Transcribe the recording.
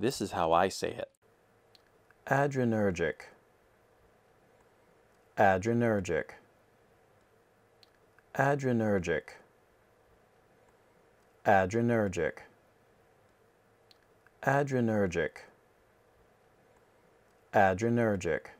This is how I say it. Adrenergic. Adrenergic. Adrenergic. Adrenergic. Adrenergic. Adrenergic.